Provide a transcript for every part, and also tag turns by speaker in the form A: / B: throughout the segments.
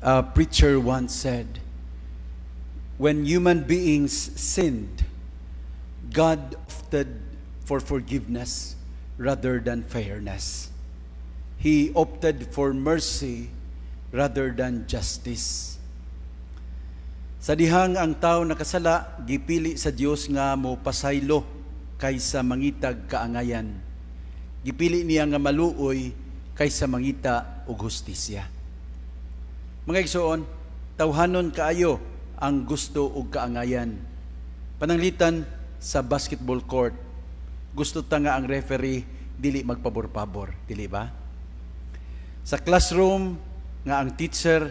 A: A preacher once said, When human beings sinned, God opted for forgiveness rather than fairness. He opted for mercy rather than justice. Sa dihang ang tao nakasala, gipili sa Dios nga mo pasaylo kaysa mangitag kaangayan. Gipili niya nga maluoy kaysa mangita og hustisya. Mga igsoon, tawhanon kaayo ang gusto ug kaangayan. Pananglitan sa basketball court, gusto ta nga ang referee dili magpabor-pabor, dili ba? Sa classroom nga ang teacher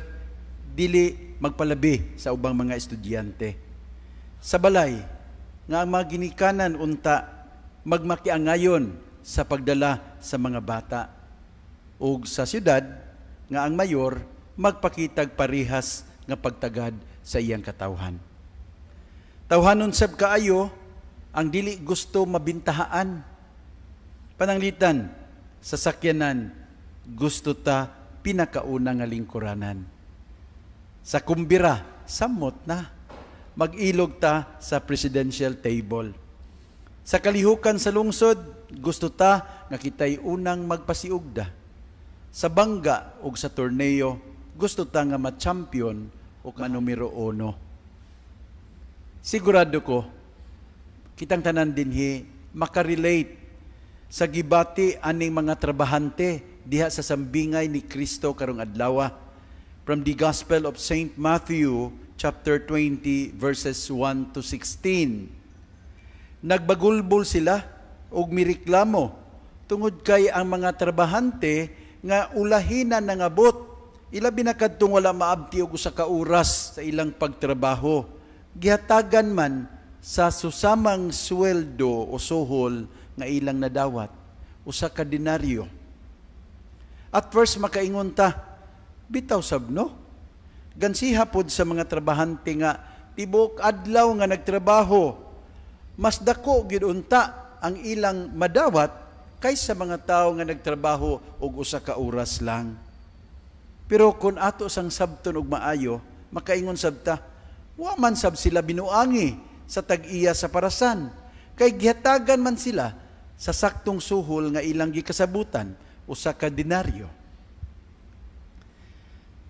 A: dili magpalabi sa ubang mga estudyante. Sa balay nga ang mga ginikanan unta magmakiangayon sa pagdala sa mga bata. Ug sa siyudad nga ang mayor magpakitag parihas nga pagtagad sa iyang katawhan. Tawhanon sab kaayo ang dili gusto mabintahaan. Pananglitan sa sakyanan gusto ta pinakauna nga lingkuranan. Sa kumbira samot na magilog ta sa presidential table. Sa kalihukan sa lungsod gusto ta nga kitay unang magpasiugda. Sa bangga ug sa torneo gusto ta nga ma-champion o ka numero uno. Sigurado ko, kitang tanan dinhi makarelate sa gibati aning mga trabahante diha sa sambingay ni Kristo karong adlaw from the Gospel of Saint Matthew chapter 20 verses 1 to 16. Nagbagulbol sila og mireklamo tungod kay ang mga trabahante nga ulahinan nangabot Ilabi na kadtong wala maabti og sa ka sa ilang pagtrabaho. Gihatagan man sa susamang sweldo o suhol nga ilang nadawat usa ka denaryo. At first makaingon ta, bitaw sab no? Gansiha pod sa mga trabahante nga tibok adlaw nga nagtrabaho. Mas dako gid unta ang ilang madawat kaysa mga tao nga nagtrabaho og usa ka oras lang. Pero kung ato sang sabton og maayo, makaingon sabta, wa man sab sila binuangi sa tag-iya sa parasan. Kay gihatagan man sila sa saktong suhol nga ilang gikasabutan o sa kadinaryo.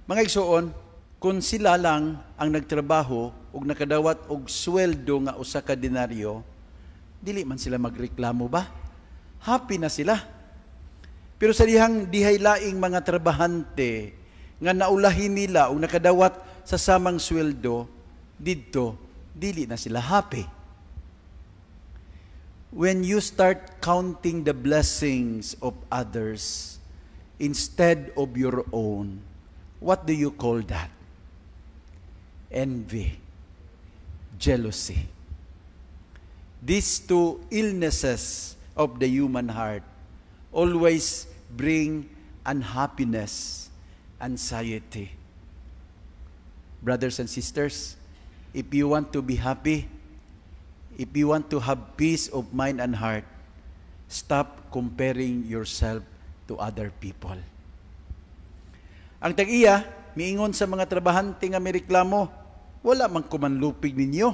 A: Mga igsuon, kung sila lang ang nagtrabaho ug nakadawat og sweldo nga usa ka dinaryo, dili man sila magreklamo ba? Happy na sila. Pero sa dihang dihay laing mga trabahante nga naulahin nila o nakadawat sa samang sweldo didto dili na sila happy when you start counting the blessings of others instead of your own what do you call that envy jealousy these two illnesses of the human heart always bring unhappiness anxiety. Brothers and sisters, if you want to be happy, if you want to have peace of mind and heart, stop comparing yourself to other people. Ang tag-iya, miingon sa mga trabahante nga may reklamo, wala man kumanlupig ninyo.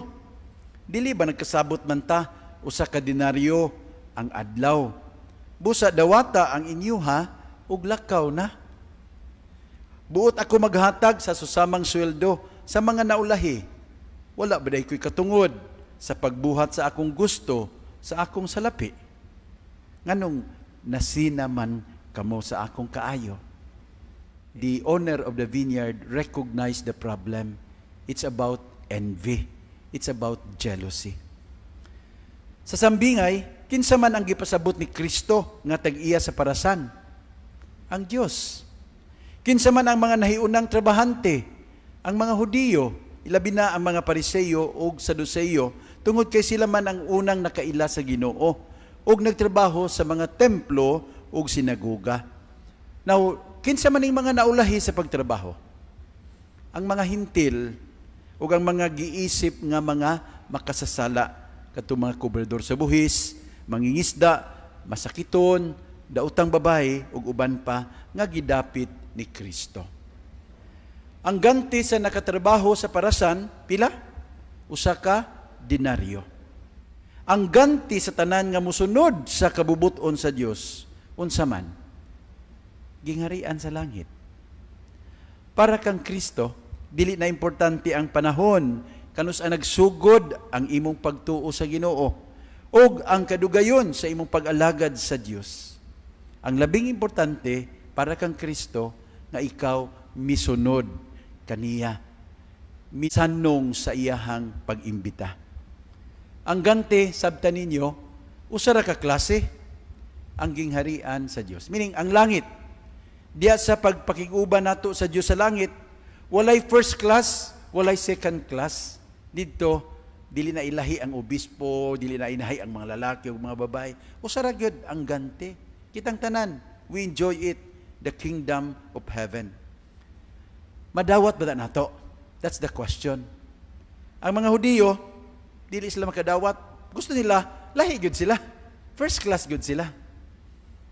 A: Dili ba nagkasabot man ta, usa ka dinaryo ang adlaw. Busa dawata ang inyuha ha, ug lakaw na. Buot ako maghatag sa susamang sweldo sa mga naulahi. Wala ba ko'y katungod sa pagbuhat sa akong gusto sa akong salapi? Nganong nasinaman kamo sa akong kaayo? The owner of the vineyard recognized the problem. It's about envy. It's about jealousy. Sa sambingay, kinsa man ang gipasabot ni Kristo nga tag-iya sa parasan? Ang Dios Kinsa man ang mga nahiunang trabahante, ang mga Hudiyo, ilabi na ang mga Pariseyo o Saduseyo, tungod kay sila man ang unang nakaila sa Ginoo ug nagtrabaho sa mga templo ug sinagoga. Now, kinsa man ning mga naulahi sa pagtrabaho? Ang mga hintil ug ang mga giisip nga mga makasasala katong mga kubredor sa buhis, mangingisda, masakiton, dautang babay ug uban pa nga gidapit ni Kristo. Ang ganti sa nakatrabaho sa parasan, pila? Usa ka dinaryo. Ang ganti sa tanan nga musunod sa kabubuton sa Dios, unsa man, gingarian sa langit. Para kang Kristo, dili na importante ang panahon kanus ang nagsugod ang imong pagtuo sa Ginoo ug ang kadugayon sa imong pag-alagad sa Dios. Ang labing importante para kang Kristo nga ikaw misunod kaniya. Misanong sa iyahang pagimbita Ang ganti, sabta ninyo, usara ka klase ang gingharian sa Dios. Meaning, ang langit, diya sa pagpakiguban nato sa Dios sa langit, walay first class, walay second class. Dito, dili na ilahi ang obispo, dili na inahi ang mga lalaki ug mga babae. Usara gyud ang ganti. Kitang tanan, we enjoy it the kingdom of heaven. Madawat ba nato? That's the question. Ang mga Hudiyo, dili sila makadawat. Gusto nila, lahi good sila. First class good sila.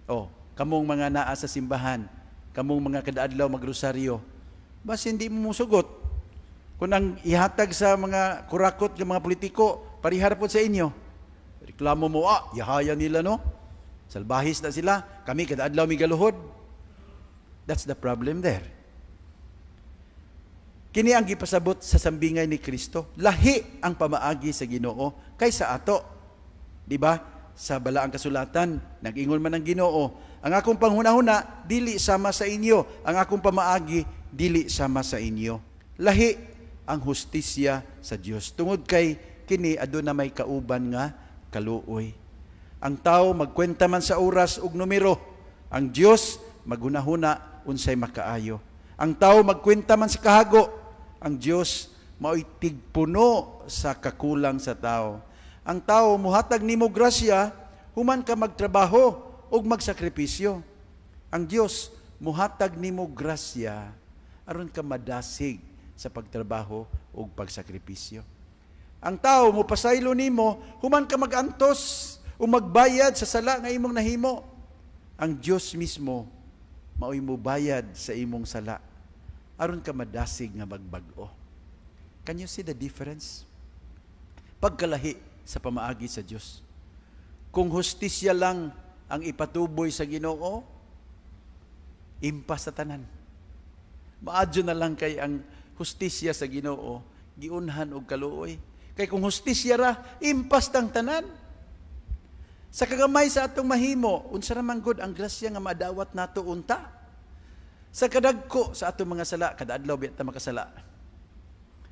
A: Oh, kamong mga naa sa simbahan, kamong mga kadaadlaw magrosaryo, bas hindi mo musugot. Kung ang ihatag sa mga kurakot ng mga politiko, parihara po sa inyo. Reklamo mo, ah, yahaya nila no? Salbahis na sila, kami kadaadlaw may galuhod. That's the problem there. Kini ang gipasabot sa sambingay ni Kristo, lahi ang pamaagi sa Ginoo kaysa ato. Di ba? Sa balaang kasulatan, nag-ingon man ang Ginoo, ang akong panghunahuna dili sama sa inyo, ang akong pamaagi dili sama sa inyo. Lahi ang hustisya sa Dios tungod kay kini aduna may kauban nga kaluoy. Ang tao magkwenta man sa oras ug numero, ang Dios maghunahuna unsay makaayo. Ang tao magkwenta man sa kahago, ang Dios mao'y tigpuno sa kakulang sa tao. Ang tao muhatag nimo grasya human ka magtrabaho ug magsakripisyo. Ang Dios muhatag nimo grasya aron ka madasig sa pagtrabaho ug pagsakripisyo. Ang tao mo pasaylo nimo human ka magantos o magbayad sa sala nga imong nahimo. Ang Dios mismo mao'y bayad sa imong sala aron ka madasig nga magbag-o. Can you see the difference? Pagkalahi sa pamaagi sa Dios. Kung hustisya lang ang ipatuboy sa Ginoo, impas sa tanan. Maadyo na lang kay ang hustisya sa Ginoo, giunhan og kaluoy. Kay kung hustisya ra, impas tang tanan. Sa kagamay sa atong mahimo, unsa namang gud ang grasya nga madawat nato unta? Sa kadagko sa atong mga sala, kada biya ta makasala.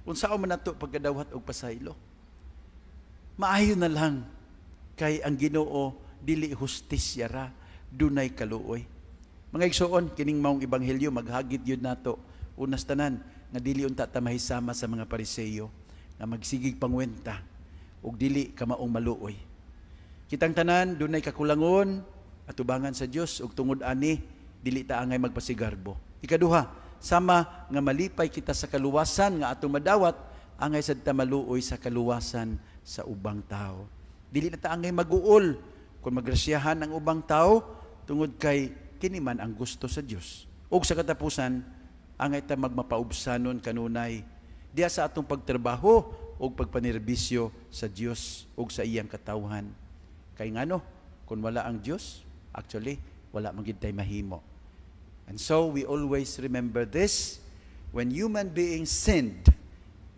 A: Unsa man nato pagkadawhat og pasaylo? Maayo na lang kay ang Ginoo dili hustisya ra, dunay kaluoy. Mga igsuon, kining maong ebanghelyo maghagit yun nato unas tanan nga dili unta ta mahisama sa mga pariseyo nga magsigig pangwenta ug dili ka maong maluoy Kitang tanan, dunay kakulangon, atubangan sa Dios ug tungod ani dili ta angay magpasigarbo. Ikaduha, sama nga malipay kita sa kaluwasan nga atong madawat angay sad ta maluoy sa kaluwasan sa ubang tao. Dili na ta angay maguol kung magrasyahan ang ubang tao tungod kay kini man ang gusto sa Dios. Ug sa katapusan, angay ta magmapaubsanon kanunay diya sa atong pagtrabaho ug pagpanirbisyo sa Dios ug sa iyang katawhan. Kay ngano, kung wala ang Diyos, actually, wala tay mahimo. And so we always remember this, when human beings sinned,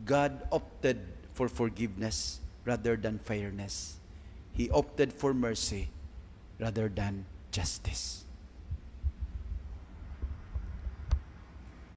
A: God opted for forgiveness rather than fairness. He opted for mercy rather than justice.